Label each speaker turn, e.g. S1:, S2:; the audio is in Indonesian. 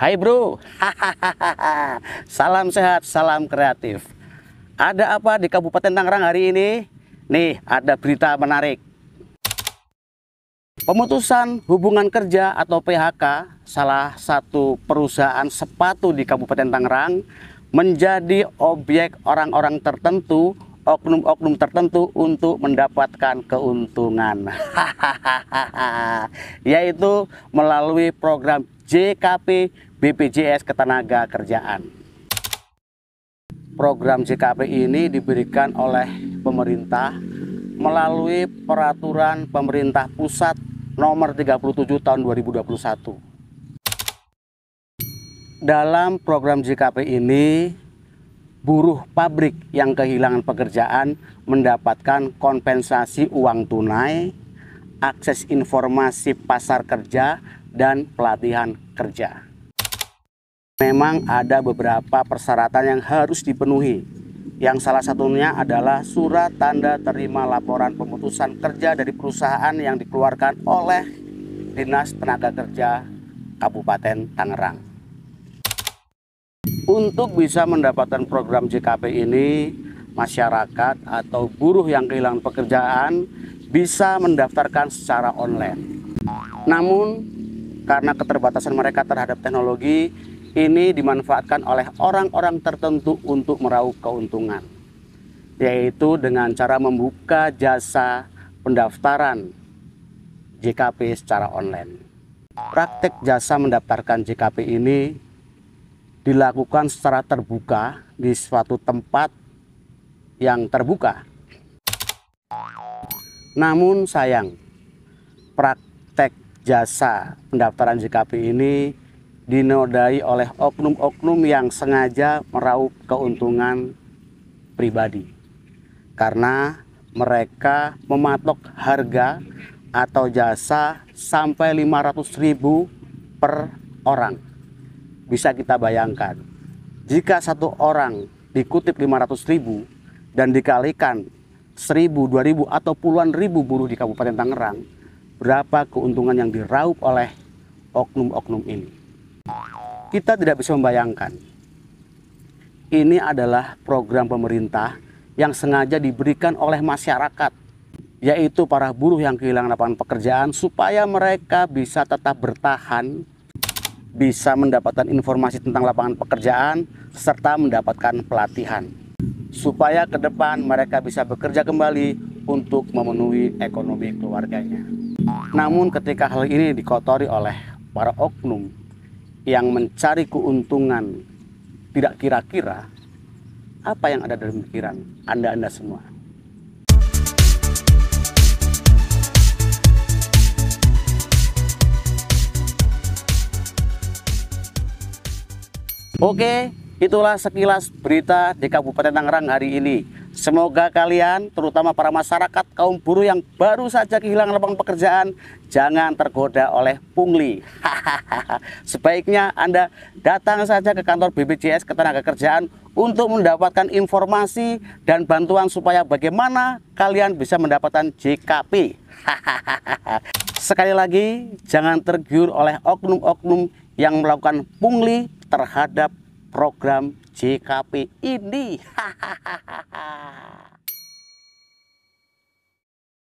S1: Hai bro, salam sehat, salam kreatif. Ada apa di Kabupaten Tangerang hari ini? Nih, ada berita menarik. Pemutusan hubungan kerja atau PHK, salah satu perusahaan sepatu di Kabupaten Tangerang, menjadi objek orang-orang tertentu oknum-oknum tertentu untuk mendapatkan keuntungan yaitu melalui program JKP BPJS Ketenaga Kerjaan program JKP ini diberikan oleh pemerintah melalui peraturan pemerintah pusat nomor 37 tahun 2021 dalam program JKP ini buruh pabrik yang kehilangan pekerjaan mendapatkan kompensasi uang tunai, akses informasi pasar kerja, dan pelatihan kerja. Memang ada beberapa persyaratan yang harus dipenuhi. Yang salah satunya adalah surat tanda terima laporan pemutusan kerja dari perusahaan yang dikeluarkan oleh Dinas Tenaga Kerja Kabupaten Tangerang. Untuk bisa mendapatkan program JKP ini, masyarakat atau buruh yang kehilangan pekerjaan bisa mendaftarkan secara online. Namun, karena keterbatasan mereka terhadap teknologi, ini dimanfaatkan oleh orang-orang tertentu untuk meraup keuntungan, yaitu dengan cara membuka jasa pendaftaran JKP secara online. Praktik jasa mendaftarkan JKP ini dilakukan secara terbuka di suatu tempat yang terbuka. Namun sayang, praktek jasa pendaftaran JKP ini dinodai oleh oknum-oknum yang sengaja meraup keuntungan pribadi karena mereka mematok harga atau jasa sampai ribu per orang bisa kita bayangkan jika satu orang dikutip 500 ribu dan dikalikan 1000, 2000 atau puluhan ribu buruh di Kabupaten Tangerang berapa keuntungan yang diraup oleh oknum-oknum ini kita tidak bisa membayangkan ini adalah program pemerintah yang sengaja diberikan oleh masyarakat yaitu para buruh yang kehilangan lapangan pekerjaan supaya mereka bisa tetap bertahan bisa mendapatkan informasi tentang lapangan pekerjaan serta mendapatkan pelatihan supaya ke depan mereka bisa bekerja kembali untuk memenuhi ekonomi keluarganya. Namun ketika hal ini dikotori oleh para oknum yang mencari keuntungan tidak kira-kira apa yang ada dalam pikiran Anda-Anda semua. Oke, itulah sekilas berita di Kabupaten Tangerang hari ini. Semoga kalian, terutama para masyarakat kaum buruh yang baru saja kehilangan lapangan pekerjaan, jangan tergoda oleh pungli. Sebaiknya Anda datang saja ke kantor BPJS Ketenagakerjaan untuk mendapatkan informasi dan bantuan supaya bagaimana kalian bisa mendapatkan JKP. Sekali lagi, jangan tergiur oleh oknum-oknum yang melakukan pungli terhadap program JKP ini. Hahaha.